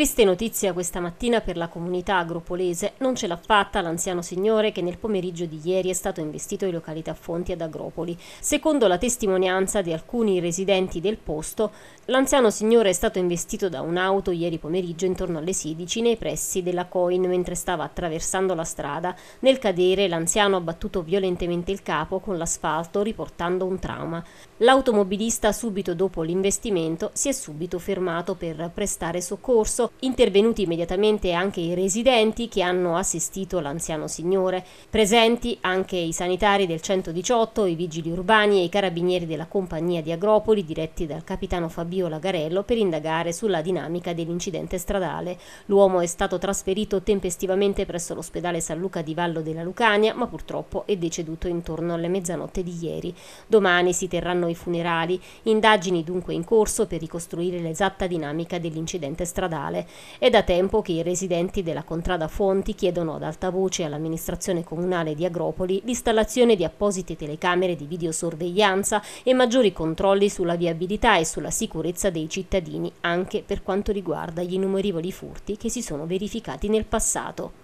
Triste notizia questa mattina per la comunità agropolese, non ce l'ha fatta l'anziano signore che nel pomeriggio di ieri è stato investito in località Fonti ad Agropoli. Secondo la testimonianza di alcuni residenti del posto, l'anziano signore è stato investito da un'auto ieri pomeriggio intorno alle 16 nei pressi della Coin mentre stava attraversando la strada. Nel cadere l'anziano ha battuto violentemente il capo con l'asfalto riportando un trauma. L'automobilista subito dopo l'investimento si è subito fermato per prestare soccorso intervenuti immediatamente anche i residenti che hanno assistito l'anziano signore, presenti anche i sanitari del 118, i vigili urbani e i carabinieri della compagnia di Agropoli diretti dal capitano Fabio Lagarello per indagare sulla dinamica dell'incidente stradale. L'uomo è stato trasferito tempestivamente presso l'ospedale San Luca di Vallo della Lucania, ma purtroppo è deceduto intorno alle mezzanotte di ieri. Domani si terranno i funerali, indagini dunque in corso per ricostruire l'esatta dinamica dell'incidente stradale locale. È da tempo che i residenti della Contrada Fonti chiedono ad alta voce all'amministrazione comunale di Agropoli l'installazione di apposite telecamere di videosorveglianza e maggiori controlli sulla viabilità e sulla sicurezza dei cittadini, anche per quanto riguarda gli innumerevoli furti che si sono verificati nel passato.